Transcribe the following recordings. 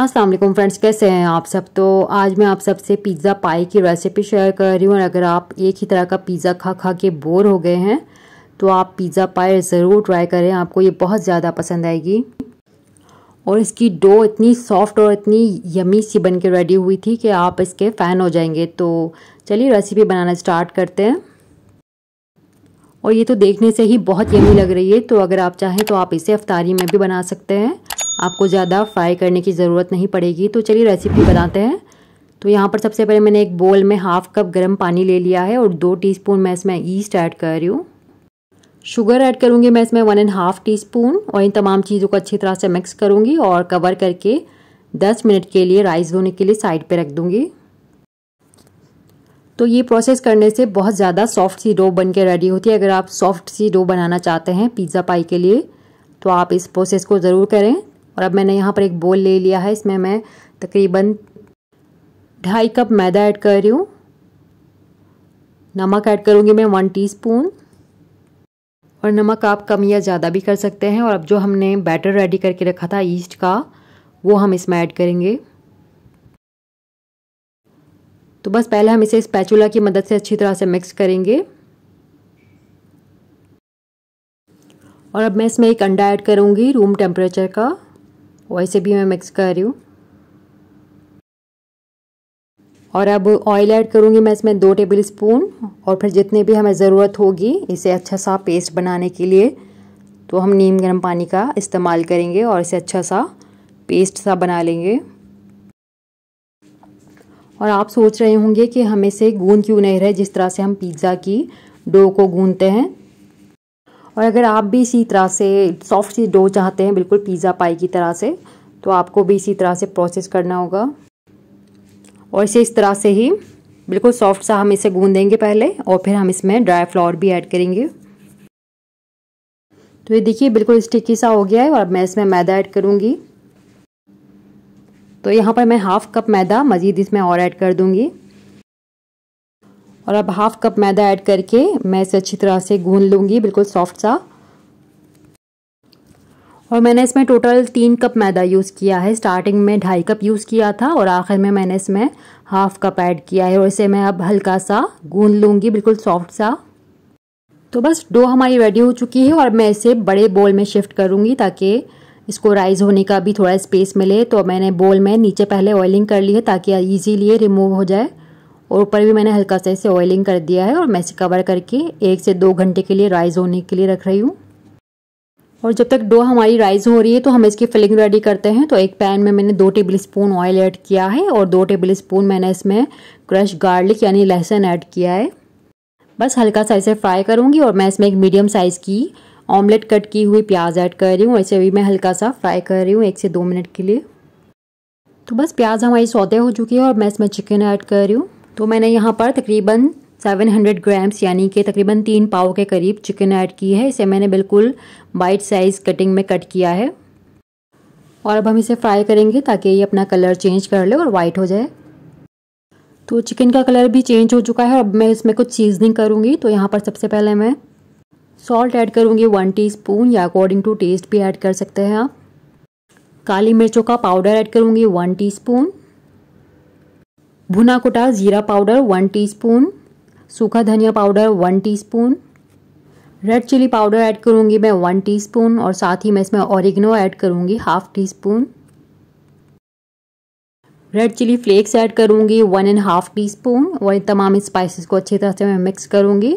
Aslam friends कैसे हैं आप सब तो आज मैं आप सबसे पिज़्ज़ा पाई की रेसिपी शेयर कर रही हूँ और अगर आप एक ही तरह का पिज़्ज़ा खा खा के बोर हो गए हैं तो आप पिज़्ज़ा पाई ज़रूर ट्राई करें आपको ये बहुत ज़्यादा पसंद आएगी और इसकी डो इतनी सॉफ्ट और इतनी यमी सी बन के रेडी हुई थी कि आप इसके फ़ैन हो जाएंगे तो चलिए रेसिपी बनाना स्टार्ट करते हैं और ये तो देखने से ही बहुत यमी लग रही है तो अगर आप चाहें तो आप इसे अफ्तारी में भी बना सकते हैं आपको ज़्यादा फ्राई करने की ज़रूरत नहीं पड़ेगी तो चलिए रेसिपी बनाते हैं तो यहाँ पर सबसे पहले मैंने एक बोल में हाफ़ कप गर्म पानी ले लिया है और दो स्पून मैं इसमें ईस्ट ऐड कर रही हूँ शुगर ऐड करूँगी मैं इसमें one and half teaspoon और इन तमाम चीज़ों को अच्छी तरह से मिक्स करूँगी और कवर करके दस मिनट के लिए राइस धोने के लिए साइड पर रख दूँगी तो ये प्रोसेस करने से बहुत ज़्यादा सॉफ्ट सी डो बन के रेडी होती है अगर आप सॉफ्ट सी डो बनाना चाहते हैं पिज़्ज़ा पाई के लिए तो आप इस प्रोसेस को ज़रूर करें और अब मैंने यहाँ पर एक बोल ले लिया है इसमें मैं तकरीबन ढाई कप मैदा ऐड कर रही हूँ नमक ऐड करूँगी मैं वन टी और नमक आप कम या ज़्यादा भी कर सकते हैं और अब जो हमने बैटर रेडी करके रखा था ईस्ट का वो हम इसमें ऐड करेंगे तो बस पहले हम इसे स्पैचुला की मदद से अच्छी तरह से मिक्स करेंगे और अब मैं इसमें एक अंडा ऐड करूँगी रूम टेम्परेचर का वैसे भी मैं मिक्स कर रही हूँ और अब ऑयल ऐड करूँगी मैं इसमें दो टेबल स्पून और फिर जितने भी हमें ज़रूरत होगी इसे अच्छा सा पेस्ट बनाने के लिए तो हम नीम गर्म पानी का इस्तेमाल करेंगे और इसे अच्छा सा पेस्ट सा बना लेंगे और आप सोच रहे होंगे कि हमें से गूंद क्यों नहीं रहे जिस तरह से हम पिज़्ज़ा की डो को गूंदते हैं और अगर आप भी इसी तरह से सॉफ्ट सी डो चाहते हैं बिल्कुल पिज़्ज़ा पाई की तरह से तो आपको भी इसी तरह से प्रोसेस करना होगा और इसे इस तरह से ही बिल्कुल सॉफ्ट सा हम इसे गूंदेंगे पहले और फिर हम इसमें ड्राई फ्लावर भी ऐड करेंगे तो ये देखिए बिल्कुल स्टिकी सा हो गया है और मैं इसमें मैदा ऐड करूँगी तो यहाँ पर मैं हाफ़ कप मैदा मज़ीद इसमें और ऐड कर दूँगी और अब हाफ़ कप मैदा ऐड करके मैं इसे अच्छी तरह से गून लूँगी बिल्कुल सॉफ्ट सा और मैंने इसमें टोटल तीन कप मैदा यूज़ किया है स्टार्टिंग में ढाई कप यूज़ किया था और आखिर में मैंने इसमें हाफ़ कप ऐड किया है और इसे मैं अब हल्का सा गून लूँगी बिल्कुल सॉफ्ट सा तो बस डो हमारी रेडी हो चुकी है और मैं इसे बड़े बोल में शिफ्ट करूँगी ताकि इसको राइज होने का भी थोड़ा स्पेस मिले तो मैंने बोल में नीचे पहले ऑयलिंग कर ली है ताकि ईजीलिए रिमूव हो जाए और ऊपर भी मैंने हल्का सा इसे ऑयलिंग कर दिया है और मैं इसे कवर करके एक से दो घंटे के लिए राइज होने के लिए रख रही हूँ और जब तक डो हमारी राइज हो रही है तो हम इसकी फिलिंग रेडी करते हैं तो एक पैन में मैंने दो टेबल स्पून ऑयल ऐड किया है और दो टेबल स्पून मैंने इसमें क्रश गार्लिक यानी लहसुन ऐड किया है बस हल्का सा इसे फ्राई करूँगी और मैं इसमें एक मीडियम साइज़ की ऑमलेट कट की हुई प्याज ऐड कर रही हूँ ऐसे अभी मैं हल्का सा फ्राई कर रही हूँ एक से दो मिनट के लिए तो बस प्याज हमारी सौदे हो चुकी है और मैं इसमें चिकन ऐड कर रही हूँ तो मैंने यहाँ पर तकरीबन 700 ग्राम्स यानी कि तकरीबन तीन पाव के करीब चिकन ऐड की है इसे मैंने बिल्कुल बाइट साइज़ कटिंग में कट किया है और अब हम इसे फ्राई करेंगे ताकि ये अपना कलर चेंज कर ले और वाइट हो जाए तो चिकन का कलर भी चेंज हो चुका है अब मैं इसमें कुछ सीजनिंग करूँगी तो यहाँ पर सबसे पहले मैं सॉल्ट ऐड करूँगी वन टीस्पून या अकॉर्डिंग टू टेस्ट भी ऐड कर सकते हैं आप काली मिर्चों का पाउडर ऐड करूँगी वन टीस्पून भुना कुटा ज़ीरा पाउडर वन टीस्पून सूखा धनिया powder one teaspoon red chilli powder add करूँगी मैं वन टीस्पून और साथ ही मैं इसमें ऑरिगनो ऐड करूँगी half teaspoon red chilli flakes add करूँगी one and half teaspoon और इन तमाम स्पाइसेस को अच्छी तरह से मैं मिक्स करूँगी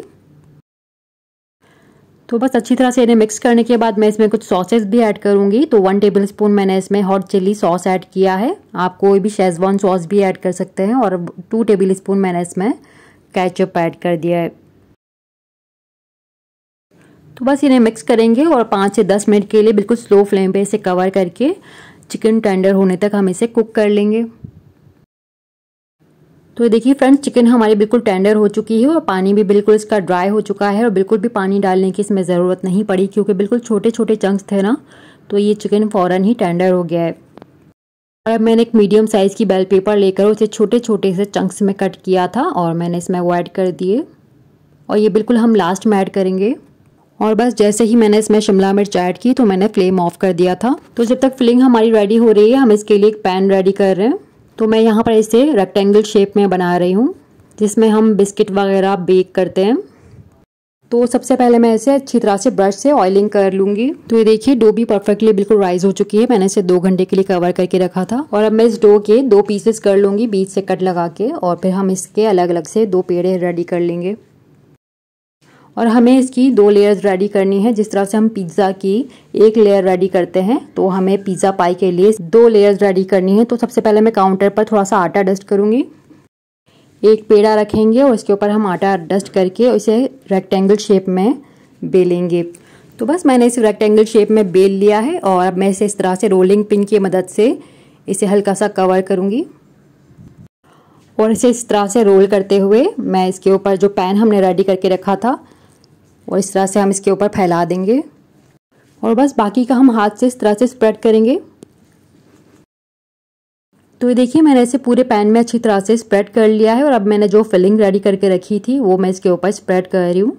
तो बस अच्छी तरह से इन्हें मिक्स करने के बाद मैं इसमें कुछ सॉसेस भी ऐड करूँगी तो वन टेबल स्पून मैंने इसमें हॉट चिली सॉस ऐड किया है आप कोई भी शेजवान सॉस भी ऐड कर सकते हैं और टू टेबल स्पून मैंने इसमें कैचअप ऐड कर दिया है तो बस इन्हें मिक्स करेंगे और पाँच से दस मिनट के लिए बिल्कुल स्लो फ्लेम पर इसे कवर करके चिकन टेंडर होने तक हम इसे कुक कर लेंगे तो ये देखिए फ्रेंड्स चिकन हमारी बिल्कुल टेंडर हो चुकी है और पानी भी बिल्कुल इसका ड्राई हो चुका है और बिल्कुल भी पानी डालने की इसमें ज़रूरत नहीं पड़ी क्योंकि बिल्कुल छोटे छोटे चंक्स थे ना तो ये चिकन फ़ौरन ही टेंडर हो गया है और अब मैंने एक मीडियम साइज़ की बेल पेपर लेकर उसे छोटे छोटे से चंक्स में कट किया था और मैंने इसमें वो ऐड कर दिए और ये बिल्कुल हम लास्ट में ऐड करेंगे और बस जैसे ही मैंने इसमें शिमला मिर्च ऐड की तो मैंने फ्लेम ऑफ कर दिया था तो जब तक फिलिंग हमारी रेडी हो रही है हम इसके लिए एक पैन रेडी कर रहे हैं तो मैं यहाँ पर इसे रेक्टेंगल शेप में बना रही हूँ जिसमें हम बिस्किट वगैरह बेक करते हैं तो सबसे पहले मैं इसे अच्छी तरह से ब्रश से ऑयलिंग कर लूँगी तो ये देखिए डो भी परफेक्टली बिल्कुल राइज हो चुकी है मैंने इसे दो घंटे के लिए कवर करके रखा था और अब मैं इस डो के दो पीसेस कर लूँगी बीच से कट लगा के और फिर हम इसके अलग अलग से दो पेड़े रेडी कर लेंगे और हमें इसकी दो लेयर्स रेडी करनी है जिस तरह से हम पिज़्ज़ा की एक लेयर रेडी करते हैं तो हमें पिज़्ज़ा पाई के लिए दो लेयर्स रेडी करनी है तो सबसे पहले मैं काउंटर पर थोड़ा सा आटा डस्ट करूँगी एक पेड़ा रखेंगे और इसके ऊपर हम आटा डस्ट करके इसे रेक्टेंगल शेप में बेलेंगे तो बस मैंने इसे रेक्टेंगल शेप में बेल लिया है और अब मैं इसे इस तरह से रोलिंग पिन की मदद से इसे हल्का सा कवर करूँगी और इसे इस तरह से रोल करते हुए मैं इसके ऊपर जो पैन हमने रेडी करके रखा था और इस तरह से हम इसके ऊपर फैला देंगे और बस बाकी का हम हाथ से इस तरह से स्प्रेड करेंगे तो ये देखिए मैंने इसे पूरे पैन में अच्छी तरह से स्प्रेड कर लिया है और अब मैंने जो फिलिंग रेडी करके रखी थी वो मैं इसके ऊपर स्प्रेड कर रही हूँ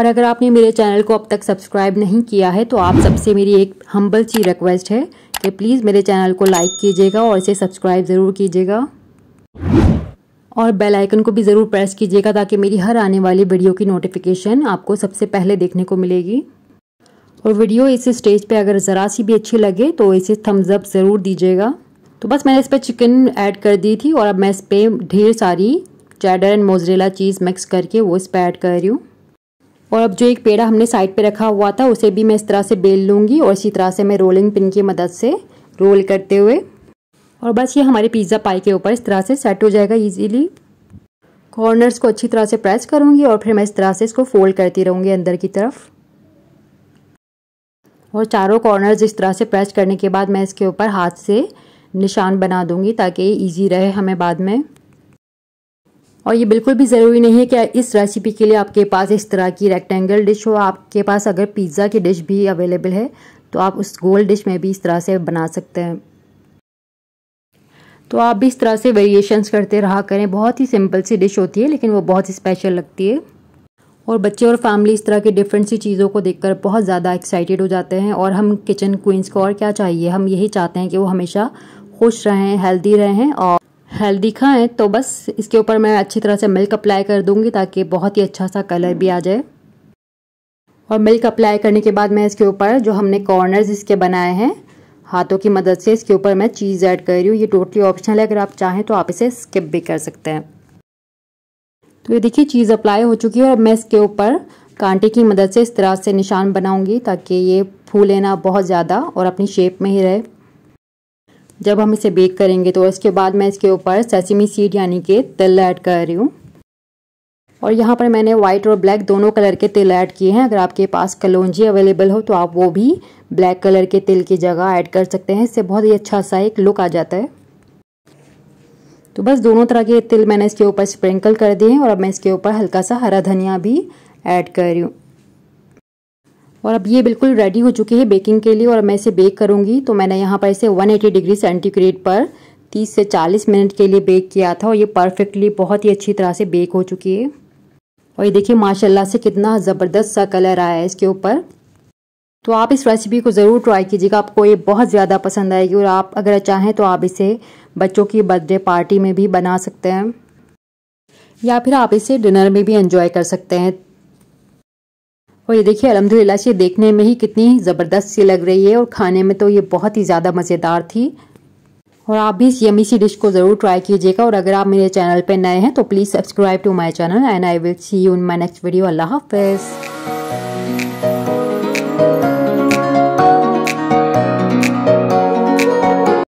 और अगर आपने मेरे चैनल को अब तक सब्सक्राइब नहीं किया है तो आप सबसे मेरी एक हम्बल सी रिक्वेस्ट है कि प्लीज़ मेरे चैनल को लाइक कीजिएगा और इसे सब्सक्राइब ज़रूर कीजिएगा और बेल आइकन को भी ज़रूर प्रेस कीजिएगा ताकि मेरी हर आने वाली वीडियो की नोटिफिकेशन आपको सबसे पहले देखने को मिलेगी और वीडियो इस स्टेज पे अगर ज़रा सी भी अच्छी लगे तो इसे थम्स अप ज़रूर दीजिएगा तो बस मैंने इस पर चिकन ऐड कर दी थी और अब मैं इस पर ढेर सारी cheddar and mozzarella cheese mix करके वो इस पर ऐड कर रही हूँ और अब जो एक पेड़ा हमने साइड पे रखा हुआ था उसे भी मैं इस तरह से बेल लूँगी और इसी तरह से मैं रोलिंग पिन की मदद से रोल करते हुए और बस ये हमारे पिज़्ज़ा पाई के ऊपर इस तरह से सेट हो जाएगा ईजीली कॉर्नर्स को अच्छी तरह से प्रेस करूँगी और फिर मैं इस तरह से इसको फोल्ड करती रहूँगी अंदर की तरफ और चारों कॉर्नर्स इस तरह से प्रेस करने के बाद मैं इसके ऊपर हाथ से निशान बना दूंगी ताकि ये ईजी रहे हमें बाद में और ये बिल्कुल भी ज़रूरी नहीं है कि इस रेसिपी के लिए आपके पास इस तरह की रेक्टेंगल डिश हो आपके पास अगर पिज़्ज़ा की डिश भी अवेलेबल है तो आप उस गोल डिश में भी इस तरह से बना सकते हैं तो आप भी इस तरह से वेरिएशंस करते रहा करें बहुत ही सिंपल सी डिश होती है लेकिन वो बहुत ही स्पेशल लगती है और बच्चे और फैमिली इस तरह की डिफरेंट सी चीज़ों को देखकर बहुत ज़्यादा एक्साइटेड हो जाते हैं और हम किचन क्वींस को और क्या चाहिए हम यही चाहते हैं कि वो हमेशा खुश रहें हेल्दी रहें और हेल्दी खाएं तो बस इसके ऊपर मैं अच्छी तरह से मिल्क अप्लाई कर दूंगी ताकि बहुत ही अच्छा सा कलर भी आ जाए और मिल्क अप्लाई करने के बाद मैं इसके ऊपर जो हमने कॉर्नर्स इसके बनाए हैं हाथों की मदद से इसके ऊपर मैं चीज़ ऐड कर रही हूँ ये टोटली ऑप्शनल है अगर आप चाहें तो आप इसे स्किप भी कर सकते हैं तो ये देखिए चीज़ अप्लाई हो चुकी है और मैं इसके ऊपर कांटे की मदद से इस तरह से निशान बनाऊंगी ताकि ये फूले ना बहुत ज़्यादा और अपनी शेप में ही रहे जब हम इसे बेक करेंगे तो इसके बाद मैं इसके ऊपर सेसिमी सीड यानी कि तिल ऐड कर रही हूँ और यहाँ पर मैंने वाइट और ब्लैक दोनों कलर के तेल ऐड किए हैं अगर आपके पास कलौजी अवेलेबल हो तो आप वो भी ब्लैक कलर के तेल की जगह ऐड कर सकते हैं इससे बहुत ही अच्छा सा एक लुक आ जाता है तो बस दोनों तरह के तिल मैंने इसके ऊपर स्प्रिंकल कर दिए हैं और अब मैं इसके ऊपर हल्का सा हरा धनिया भी ऐड कर रही हूँ और अब ये बिल्कुल रेडी हो चुकी है बेकिंग के लिए और मैं इसे बेक करूँगी तो मैंने यहाँ पर इसे 180 डिग्री सेंटीग्रेड पर 30 से 40 मिनट के लिए बेक किया था और ये परफेक्टली बहुत ही अच्छी तरह से बेक हो चुकी है और ये देखिए माशाल्लाह से कितना ज़बरदस्त सा कलर आया है इसके ऊपर तो आप इस रेसिपी को ज़रूर ट्राई कीजिएगा आपको ये बहुत ज़्यादा पसंद आएगी और आप अगर चाहें तो आप इसे बच्चों की बर्थडे पार्टी में भी बना सकते हैं या फिर आप इसे डिनर में भी इंजॉय कर सकते हैं और ये देखिए अलहमदिल्ला से देखने में ही कितनी ज़बरदस्त सी लग रही है और खाने में तो ये बहुत ही ज़्यादा मज़ेदार थी और आप भी इस यमी सी डिश को ज़रूर ट्राई कीजिएगा और अगर आप मेरे चैनल पर नए हैं तो please subscribe to my channel and I will see you in my next video अल्लाह हाफिज़